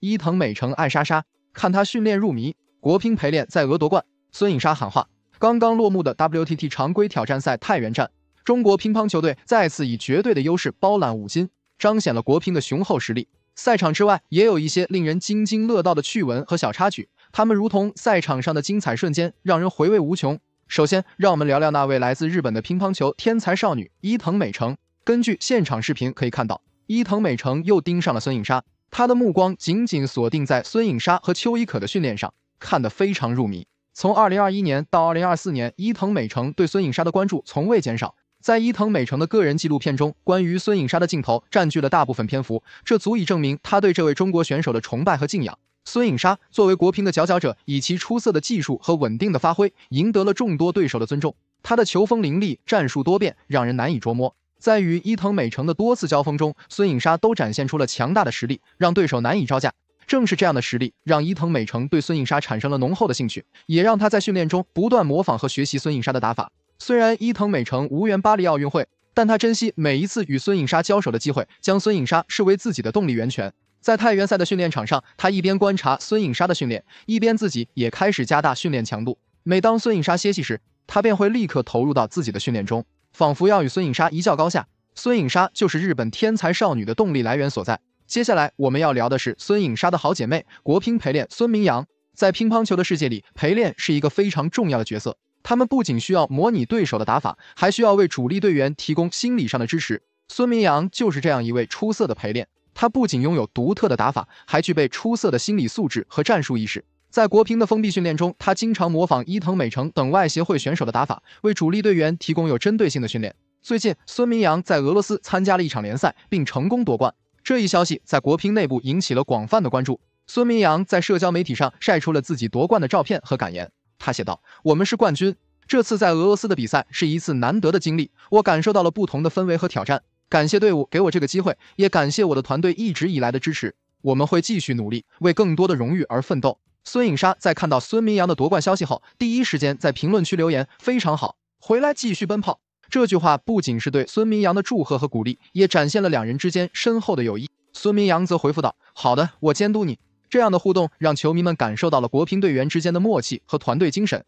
伊藤美诚爱莎莎，看她训练入迷。国乒陪练在俄夺冠，孙颖莎喊话。刚刚落幕的 WTT 常规挑战赛太原站，中国乒乓球队再次以绝对的优势包揽五金，彰显了国乒的雄厚实力。赛场之外，也有一些令人津津乐道的趣闻和小插曲，他们如同赛场上的精彩瞬间，让人回味无穷。首先，让我们聊聊那位来自日本的乒乓球天才少女伊藤美诚。根据现场视频可以看到，伊藤美诚又盯上了孙颖莎。他的目光紧紧锁定在孙颖莎和邱贻可的训练上，看得非常入迷。从2021年到2024年，伊藤美诚对孙颖莎的关注从未减少。在伊藤美诚的个人纪录片中，关于孙颖莎的镜头占据了大部分篇幅，这足以证明他对这位中国选手的崇拜和敬仰。孙颖莎作为国乒的佼佼者，以其出色的技术和稳定的发挥，赢得了众多对手的尊重。她的球风凌厉，战术多变，让人难以捉摸。在与伊藤美诚的多次交锋中，孙颖莎都展现出了强大的实力，让对手难以招架。正是这样的实力，让伊藤美诚对孙颖莎产生了浓厚的兴趣，也让她在训练中不断模仿和学习孙颖莎的打法。虽然伊藤美诚无缘巴黎奥运会，但他珍惜每一次与孙颖莎交手的机会，将孙颖莎视为自己的动力源泉。在太原赛的训练场上，他一边观察孙颖莎的训练，一边自己也开始加大训练强度。每当孙颖莎歇息时，他便会立刻投入到自己的训练中。仿佛要与孙颖莎一较高下。孙颖莎就是日本天才少女的动力来源所在。接下来我们要聊的是孙颖莎的好姐妹国乒陪练孙明阳。在乒乓球的世界里，陪练是一个非常重要的角色。他们不仅需要模拟对手的打法，还需要为主力队员提供心理上的支持。孙明阳就是这样一位出色的陪练。他不仅拥有独特的打法，还具备出色的心理素质和战术意识。在国乒的封闭训练中，他经常模仿伊藤美诚等外协会选手的打法，为主力队员提供有针对性的训练。最近，孙铭阳在俄罗斯参加了一场联赛，并成功夺冠。这一消息在国乒内部引起了广泛的关注。孙铭阳在社交媒体上晒出了自己夺冠的照片和感言。他写道：“我们是冠军，这次在俄罗斯的比赛是一次难得的经历，我感受到了不同的氛围和挑战。感谢队伍给我这个机会，也感谢我的团队一直以来的支持。我们会继续努力，为更多的荣誉而奋斗。”孙颖莎在看到孙明阳的夺冠消息后，第一时间在评论区留言：“非常好，回来继续奔跑。”这句话不仅是对孙明阳的祝贺和鼓励，也展现了两人之间深厚的友谊。孙明阳则回复道：“好的，我监督你。”这样的互动让球迷们感受到了国乒队员之间的默契和团队精神。